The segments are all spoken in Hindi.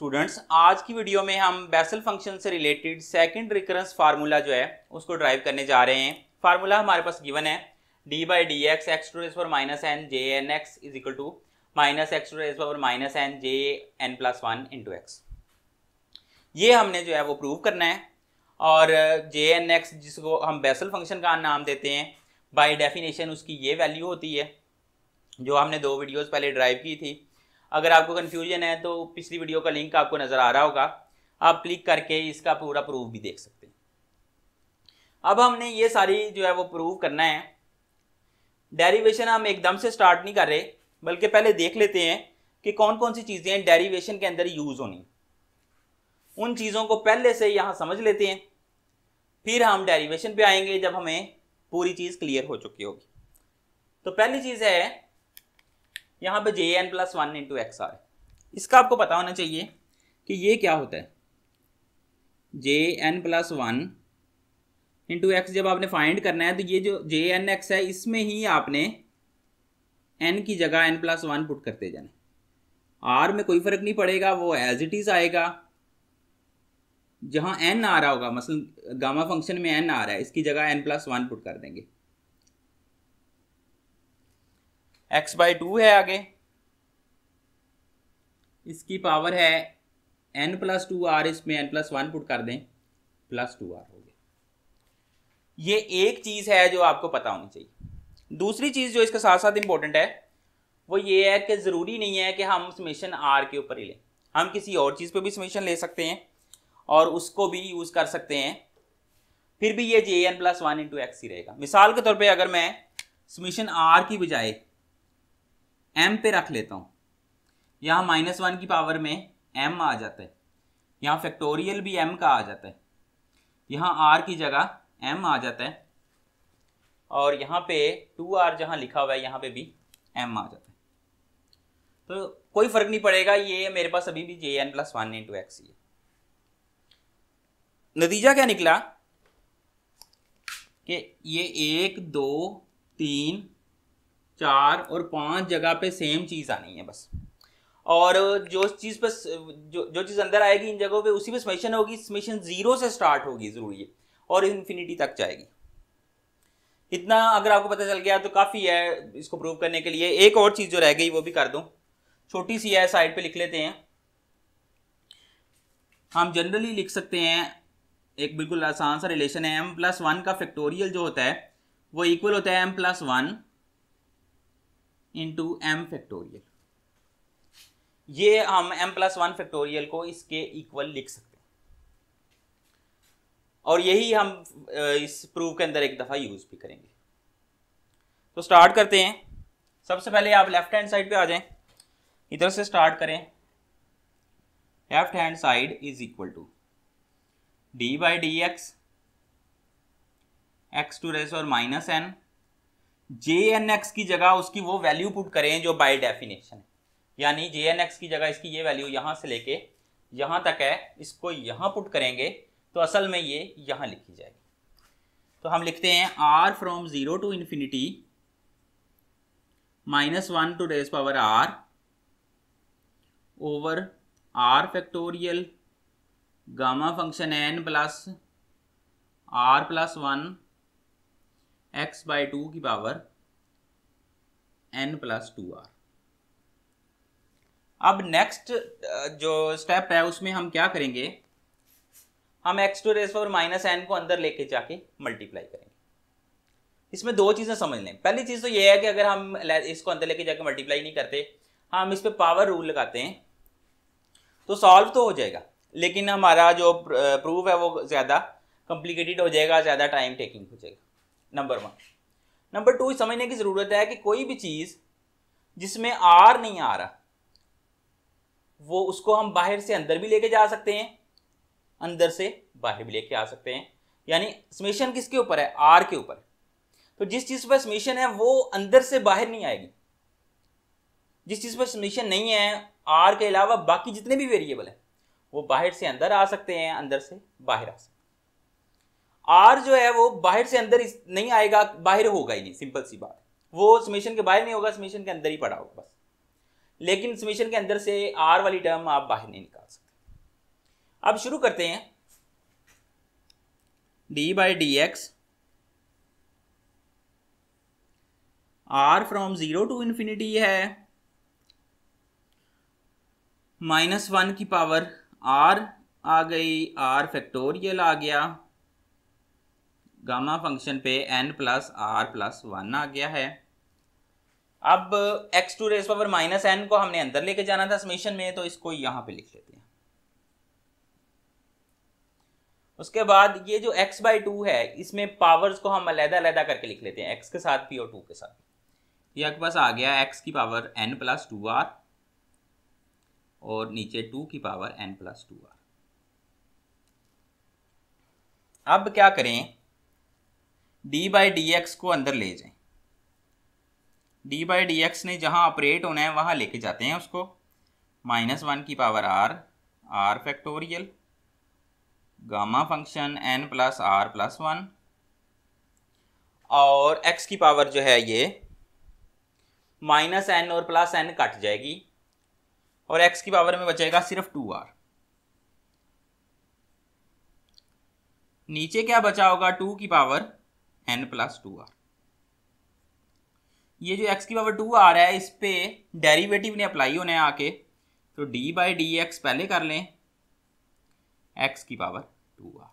स्टूडेंट्स आज की वीडियो में हम बेसल फंक्शन से रिलेटेड सेकंड रिकरेंस फार्मूला जो है उसको ड्राइव करने जा रहे हैं फार्मूला हमारे पास गिवन है d by d x x to raise पर minus n J n x is equal to minus x to raise पर minus n J n plus one into x ये हमने जो है वो प्रूव करना है और जे एन एक्स जिसको हम बेसल फंक्शन का नाम देते हैं बाई डेफिनेशन उसकी ये वैल्यू होती है जो हमने दो वीडियोज़ पहले ड्राइव की थी अगर आपको कन्फ्यूजन है तो पिछली वीडियो का लिंक आपको नज़र आ रहा होगा आप क्लिक करके इसका पूरा प्रूफ भी देख सकते हैं अब हमने ये सारी जो है वो प्रूव करना है डेरिवेशन हम एकदम से स्टार्ट नहीं कर रहे बल्कि पहले देख लेते हैं कि कौन कौन सी चीज़ें डेरिवेशन के अंदर यूज़ होनी उन चीज़ों को पहले से यहाँ समझ लेते हैं फिर हम डेरिवेशन पे आएंगे जब हमें पूरी चीज़ क्लियर हो चुकी होगी तो पहली चीज़ है यहाँ पे J n plus one into x आर इसका आपको पता होना चाहिए कि ये क्या होता है J n plus one into x जब आपने फाइंड करना है तो ये जो जे एन एक्स है इसमें ही आपने एन की जगह एन प्लस वन पुट करते जाना आर में कोई फ़र्क नहीं पड़ेगा वो एज इट इज़ आएगा जहाँ एन आ रहा होगा मसल गामा फंक्शन में एन आ रहा है इसकी जगह एन प्लस वन पुट कर देंगे एक्स बाई टू है आगे इसकी पावर है एन प्लस टू आर इसमें एन प्लस वन पुट कर दें प्लस टू आर हो गया ये एक चीज़ है जो आपको पता होनी चाहिए दूसरी चीज़ जो इसके साथ साथ इम्पोर्टेंट है वो ये है कि ज़रूरी नहीं है कि हम समेशन आर के ऊपर ही लें हम किसी और चीज़ पे भी समेशन ले सकते हैं और उसको भी यूज़ कर सकते हैं फिर भी ये J n plus one into x ही रहेगा मिसाल के तौर पे अगर मैं समीशन आर की बजाय एम पे रख लेता हूँ यहाँ माइनस वन की पावर में एम आ जाता है यहाँ फैक्टोरियल भी एम का आ जाता है यहाँ आर की जगह एम आ जाता है और यहाँ पे टू आर जहाँ लिखा हुआ है यहाँ पे भी एम आ जाता है तो कोई फर्क नहीं पड़ेगा ये मेरे पास अभी भी J n plus one into x है नतीजा क्या निकला कि ये एक दो तीन चार और पांच जगह पे सेम चीज़ आनी है बस और जो चीज़ पर जो जो चीज़ अंदर आएगी इन जगहों पे उसी पे स्मिशन होगी स्मिशन ज़ीरो से स्टार्ट होगी ज़रूरी है और इन्फिनिटी तक जाएगी इतना अगर आपको पता चल गया तो काफ़ी है इसको प्रूव करने के लिए एक और चीज़ जो रह गई वो भी कर दूँ छोटी सी है साइड पर लिख लेते हैं हम जनरली लिख सकते हैं एक बिल्कुल आसान सा रिलेशन है एम प्लस वन का फैक्टोरियल जो होता है वो इक्वल होता है m plus one into m factorial ये हम एम प्लस वन फैक्टोरियल को इसके इक्वल लिख सकते हैं और यही हम इस प्रूफ के अंदर एक दफ़ा यूज़ भी करेंगे तो स्टार्ट करते हैं सबसे पहले आप लेफ्ट हैंड साइड पे आ जाएं इधर से स्टार्ट करें left hand side is equal to d by d x x to raise और minus n J n x की जगह उसकी वो वैल्यू पुट करें जो बाय डेफिनेशन है यानी जे एन एक्स की जगह इसकी ये वैल्यू यहाँ से लेके यहाँ तक है इसको यहाँ पुट करेंगे तो असल में ये यहाँ लिखी जाएगी तो हम लिखते हैं r from zero to infinity minus one to raise power r over r factorial gamma function n plus r plus one x by two की power n plus two r अब नेक्स्ट uh, जो स्टेप है उसमें हम क्या करेंगे हम x to raise power minus n को अंदर लेके जाके मल्टीप्लाई करेंगे इसमें दो चीज़ें समझ लें पहली चीज़ तो ये है कि अगर हम इसको अंदर लेके जाके मल्टीप्लाई नहीं करते हम इस पर पावर रूल लगाते हैं तो सॉल्व तो हो जाएगा लेकिन हमारा जो प्रूफ uh, है वो ज़्यादा कॉम्प्लिकेटेड हो जाएगा ज़्यादा टाइम टेकिंग हो जाएगा नंबर वन नंबर टू समझने की ज़रूरत है कि कोई भी चीज़ जिसमें आर नहीं आ रहा वो उसको हम बाहर से अंदर भी लेके जा सकते हैं अंदर से बाहर भी लेके आ सकते हैं यानी स्मेशन किसके ऊपर है आर के ऊपर तो जिस चीज़ पर स्मेशन है वो अंदर से बाहर नहीं आएगी जिस चीज़ पर स्मेशन नहीं है आर के अलावा बाकी जितने भी वेरिएबल है वो बाहर से अंदर आ सकते हैं अंदर से बाहर आ सकते हैं आर जो है वो बाहर से अंदर नहीं आएगा बाहर होगा ही नहीं सिंपल सी बात वो समीशन के बाहर नहीं होगा समीशन के अंदर ही पड़ा होगा बस लेकिन समीशन के अंदर से आर वाली टर्म आप बाहर नहीं निकाल सकते अब शुरू करते हैं d by d x r from zero to infinity है माइनस वन की पावर आर आ गई आर फैक्टोरियल आ गया गामा फंक्शन पे n plus r plus one आ गया है अब x to raise power minus n को हमने अंदर लेके जाना था समीशन में तो इसको यहां पे लिख लेते हैं उसके बाद ये जो एक्स बाई टू है इसमें पावर्स को हम अलहदा अलहदा करके लिख लेते हैं एक्स के साथ पी और टू के साथ ये आपके पास आ गया एक्स की power n plus two r और नीचे टू की power n plus two r अब क्या करें डी बाई डी एक्स को अंदर ले जाएं डी बाई डी एक्स ने जहां ऑपरेट होना है वहां लेके जाते हैं उसको माइनस वन की power r r factorial gamma function n plus r plus one और एक्स की पावर जो है ये माइनस एन और प्लस एन कट जाएगी और एक्स की पावर में बचेगा सिर्फ टू आर नीचे क्या बचा होगा टू की power n plus two r ये जो एक्स की पावर टू आ रहा है इस पर डेरीवेटिव ने अप्लाई होने आके तो डी बाई डी एक्स पहले कर लें एक्स की पावर टू आर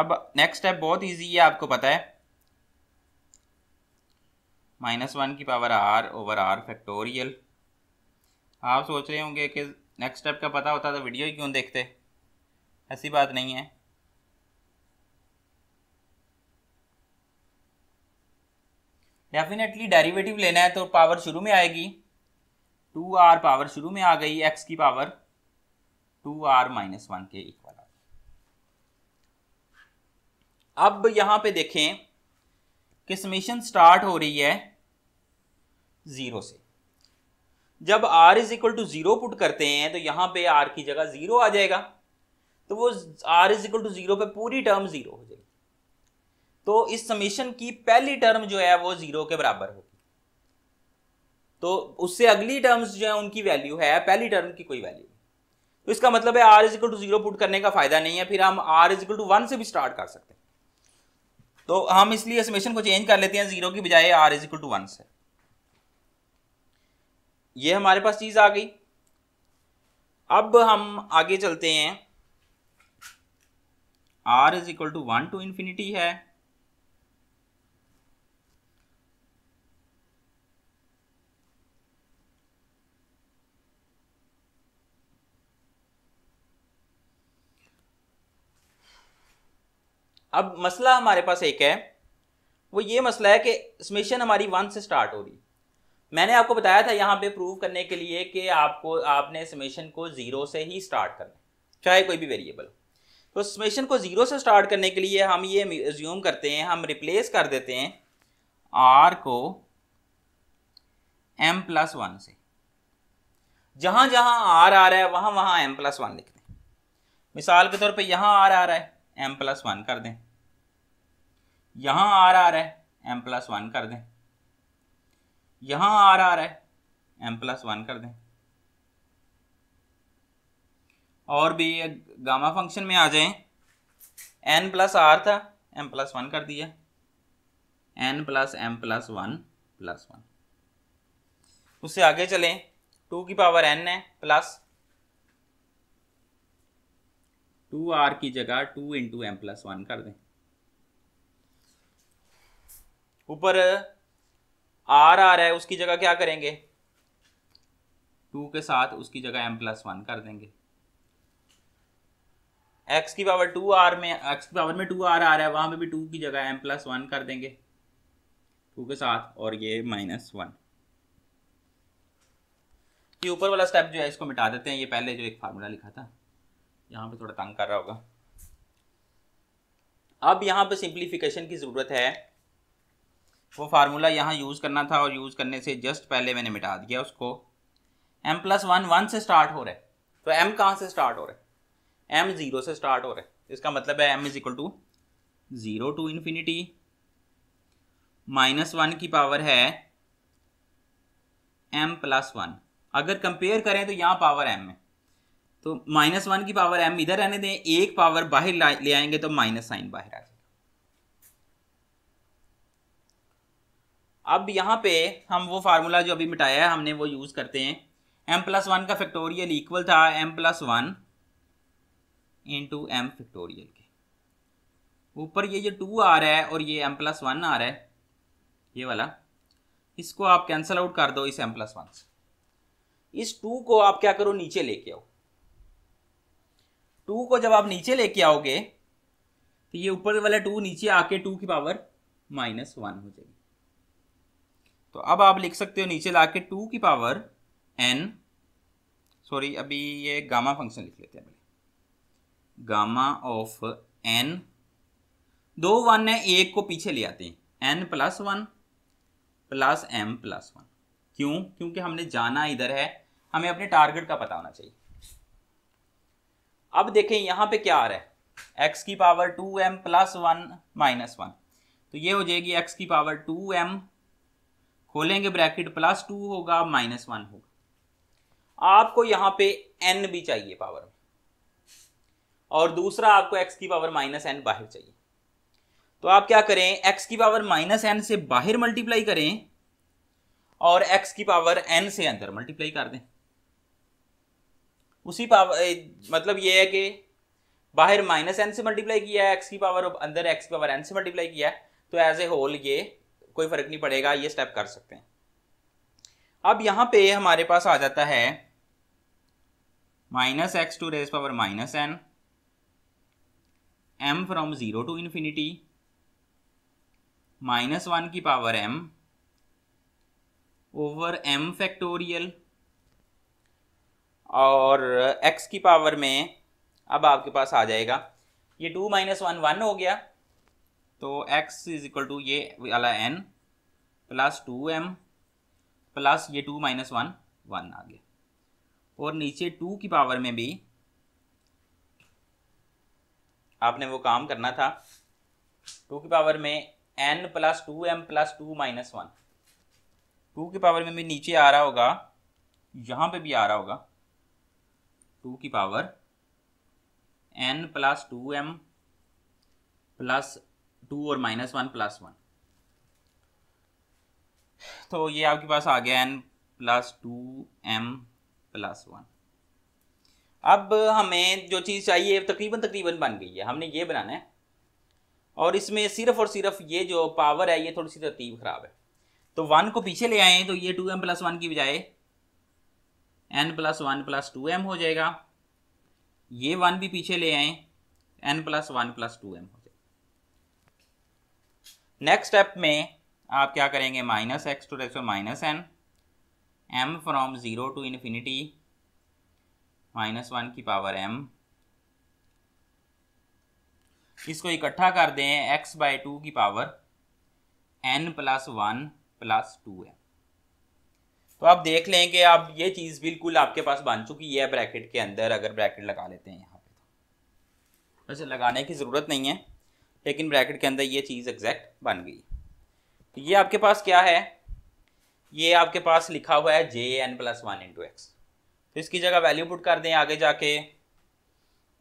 अब नेक्स्ट स्टेप बहुत इजी है आपको पता है माइनस वन की power r over r factorial आप सोच रहे होंगे कि नेक्स्ट स्टेप का पता होता तो वीडियो ही क्यों देखते ऐसी बात नहीं है डेफिनेटली डेरिवेटिव लेना है तो पावर शुरू में आएगी टू आर पावर शुरू में आ गई एक्स की power two r minus one के इक्वल अब यहां पे देखें कि समीशन स्टार्ट हो रही है जीरो से जब r is equal to zero put करते हैं तो यहां पे r की जगह जीरो आ जाएगा तो वो r is equal to zero पे पूरी टर्म जीरो हो जाएगी तो इस समीशन की पहली टर्म जो है वो जीरो के बराबर होगी तो उससे अगली टर्म्स जो है उनकी वैल्यू है पहली टर्म की कोई वैल्यू तो इसका मतलब है r is equal to zero put करने का फायदा नहीं है फिर हम आर इजिकल टू वन से भी स्टार्ट कर सकते हैं तो हम इसलिए समीशन को चेंज कर लेते हैं जीरो की बजाय आर इजिकल टू वन से ये हमारे पास चीज आ गई अब हम आगे चलते हैं r is equal to one to infinity है अब मसला हमारे पास एक है वो ये मसला है कि समेशन हमारी वन से स्टार्ट हो रही मैंने आपको बताया था यहाँ पे प्रूव करने के लिए कि आपको आपने समिशन को ज़ीरो से ही स्टार्ट करना चाहे कोई भी वेरिएबल हो तो समेशन को ज़ीरो से स्टार्ट करने के लिए हम ये रिज्यूम करते हैं हम रिप्लेस कर देते हैं आर को एम प्लस वन से जहाँ जहाँ आर आ रहा है वहाँ वहाँ एम प्लस वन लिखते हैं मिसाल के तौर पर यहाँ आर आ रहा है एम प्लस वन कर दें यहाँ आर आ रहा है एम प्लस वन कर दें यहाँ आर आ रहा है एम प्लस वन कर दें और भी गामा फंक्शन में आ जाएं एन प्लस आर था एम प्लस वन कर दिया n plus m plus one plus one उससे आगे चलें टू की पावर एन है प्लस टू आर की जगह two into m plus one कर दें ऊपर आर आ रहा है उसकी जगह क्या करेंगे टू के साथ उसकी जगह एम प्लस वन कर देंगे एक्स की पावर टू आर में एक्स की पावर में टू आर आ रहा है वहां पे भी टू की जगह एम प्लस वन कर देंगे टू के साथ और ये माइनस वन ये ऊपर वाला स्टेप जो है इसको मिटा देते हैं ये पहले जो एक फार्मूला लिखा था यहाँ पे थोड़ा तंग कर रहा होगा अब यहाँ पे सिंप्लीफिकेशन की ज़रूरत है वो फार्मूला यहाँ यूज़ करना था और यूज़ करने से जस्ट पहले मैंने मिटा दिया उसको एम प्लस वन वन से स्टार्ट हो रहा है तो एम कहाँ से स्टार्ट हो रहा है एम ज़ीरो से स्टार्ट हो रहा है इसका मतलब है m is equal to zero to infinity minus one की पावर है एम प्लस वन अगर कंपेयर करें तो यहाँ पावर एम है तो माइनस वन की पावर एम इधर रहने दें एक पावर बाहर ले आएंगे तो माइनस साइन बाहर आ जाएगा अब यहां पे हम वो फार्मूला जो अभी मिटाया है हमने वो यूज़ करते हैं एम प्लस वन का फैक्टोरियल इक्वल था m plus one into m factorial के ऊपर ये जो टू आ रहा है और ये एम प्लस वन आ रहा है ये वाला इसको आप कैंसिल आउट कर दो इस एम प्लस वन से इस टू को आप क्या करो नीचे लेके आओ टू को जब आप नीचे लेके आओगे तो ये ऊपर वाला टू नीचे आके टू की पावर माइनस वन हो जाएगी तो अब आप लिख सकते हो नीचे लाके टू की पावर एन सॉरी अभी ये गामा फंक्शन लिख लेते हैं पहले गामा ऑफ एन दो वन है एक को पीछे ले आते हैं n plus one plus m plus one क्यों क्योंकि हमने जाना इधर है हमें अपने टारगेट का पता होना चाहिए अब देखें यहाँ पे क्या आ रहा है एक्स की power two m plus one minus one तो ये हो जाएगी एक्स की पावर टू एम खोलेंगे ब्रैकेट प्लस टू होगा माइनस वन होगा आपको यहाँ पे एन भी चाहिए पावर में और दूसरा आपको एक्स की पावर माइनस एन बाहर चाहिए तो आप क्या करें एक्स की पावर माइनस एन से बाहर मल्टीप्लाई करें और एक्स की पावर एन से अंदर मल्टीप्लाई कर दें उसी पावर मतलब ये है कि बाहर माइनस एन से मल्टीप्लाई किया है एक्स की पावर अंदर एक्स की पावर एन से मल्टीप्लाई किया है तो एज ए होल ये कोई फर्क नहीं पड़ेगा ये स्टेप कर सकते हैं अब यहाँ पे हमारे पास आ जाता है minus x to raise power minus n m from zero to infinity minus one की power m over m factorial और एक्स की पावर में अब आपके पास आ जाएगा ये टू माइनस वन वन हो गया तो एक्स इज इक्वल टू ये वाला n plus two m plus ये टू माइनस वन वन आ गया और नीचे टू की पावर में भी आपने वो काम करना था टू की पावर में n plus two m plus two minus one two की पावर में भी नीचे आ रहा होगा यहाँ पे भी आ रहा होगा टू की power n plus two m plus two और माइनस वन प्लस वन तो ये आपके पास आ गया n plus two m plus one अब हमें जो चीज़ चाहिए तकरीबन तकरीबन बन गई है हमने ये बनाना है और इसमें सिर्फ और सिर्फ ये जो पावर है ये थोड़ी सी तरतीब ख़राब है तो वन को पीछे ले आए तो ये टू एम प्लस वन की बजाय n plus one plus two m हो जाएगा ये वन भी पीछे ले आए n plus one plus two m हो जाएगा नेक्स्ट स्टेप में आप क्या करेंगे माइनस एक्स टू डेक्स minus n m from zero to infinity minus one की पावर एम इसको इकट्ठा कर दें एक्स बाय टू की power n plus one plus two m तो आप देख लें कि आप ये चीज़ बिल्कुल आपके पास बन चुकी है ब्रैकेट के अंदर अगर ब्रैकेट लगा लेते हैं यहाँ पे तो। वैसे लगाने की ज़रूरत नहीं है लेकिन ब्रैकेट के अंदर ये चीज़ एग्जैक्ट बन गई तो ये आपके पास क्या है ये आपके पास लिखा हुआ है J n plus one into x तो इसकी जगह वैल्यू पुट कर दें आगे जाके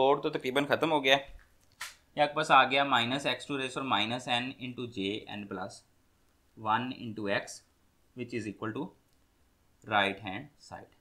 बोर्ड तो तकरीबन ख़त्म हो गया ये आपके पास आ गया माइनस एक्स टू रेस और minus n into J n plus one into x which is equal to right hand side